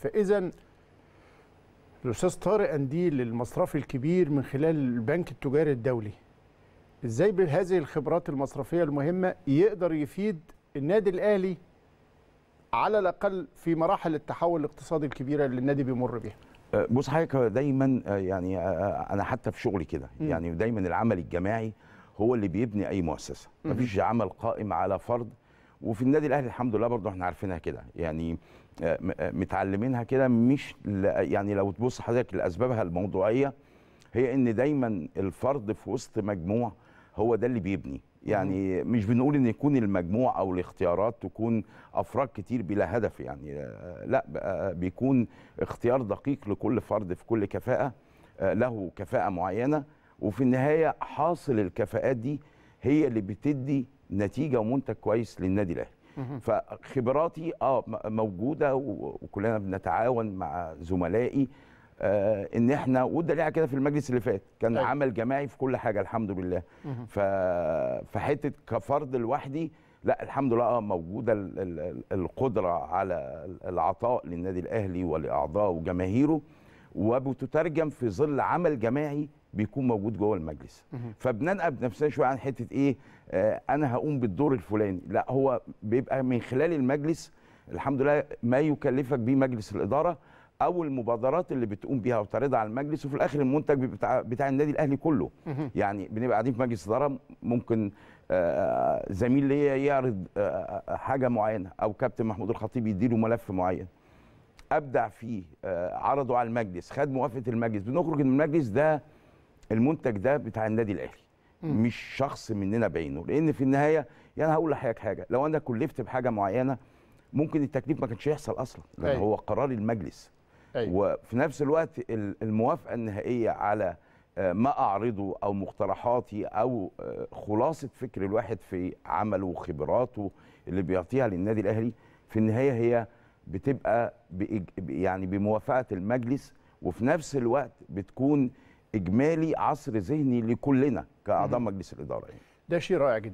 فاذا الاستاذ طارق قنديل المصرفي الكبير من خلال البنك التجاري الدولي ازاي بهذه الخبرات المصرفيه المهمه يقدر يفيد النادي الاهلي على الاقل في مراحل التحول الاقتصادي الكبيره اللي النادي بيمر بيها أه، بص حضرتك دايما أه، يعني أه، انا حتى في شغلي كده يعني دايما العمل الجماعي هو اللي بيبني اي مؤسسه مفيش عمل قائم على فرد وفي النادي الاهلي الحمد لله برضه احنا عارفينها كده يعني آه، آه، متعلمينها كده مش يعني لو تبص حضرتك لاسبابها الموضوعيه هي ان دايما الفرد في وسط مجموع هو ده اللي بيبني يعني مش بنقول ان يكون المجموع او الاختيارات تكون افراد كتير بلا هدف يعني آه، لا بيكون اختيار دقيق لكل فرد في كل كفاءه له كفاءه معينه وفي النهايه حاصل الكفاءات دي هي اللي بتدي نتيجه ومنتج كويس للنادي الاهلي فخبراتي اه موجوده وكلنا بنتعاون مع زملائي آه ان احنا وده ليها كده في المجلس اللي فات كان أيوة. عمل جماعي في كل حاجه الحمد لله ف فحته كفرد لوحدي لا الحمد لله اه موجوده القدره على العطاء للنادي الاهلي ولاعضائه وجماهيره وبتترجم في ظل عمل جماعي بيكون موجود جوه المجلس فبننقى بنفسنا شويه عن حته ايه آه انا هقوم بالدور الفلاني لا هو بيبقى من خلال المجلس الحمد لله ما يكلفك به مجلس الاداره او المبادرات اللي بتقوم بيها وتعرضها على المجلس وفي الاخر المنتج بتاع, بتاع النادي الاهلي كله يعني بنبقى قاعدين في مجلس اداره ممكن آه زميل ليا يعرض آه،, آه حاجه معينه او كابتن محمود الخطيب يديله ملف معين ابدع فيه آه عرضه على المجلس خد موافقه المجلس بنخرج من المجلس ده المنتج ده بتاع النادي الاهلي مش شخص مننا بعينه لان في النهايه يعني هقول لحضرتك حاجه لو انا كلفت بحاجه معينه ممكن التكليف ما كانش يحصل اصلا لان أيوه. هو قرار المجلس أيوه. وفي نفس الوقت الموافقه النهائيه على آه، ما اعرضه او مقترحاتي او آه، خلاصه فكر الواحد في عمله وخبراته اللي بيعطيها للنادي الاهلي في النهايه هي بتبقى يعني بموافقه المجلس وفي نفس الوقت بتكون اجمالي عصر ذهني لكلنا كاعضاء مجلس الاداره يعني. ده شيء رائع جدا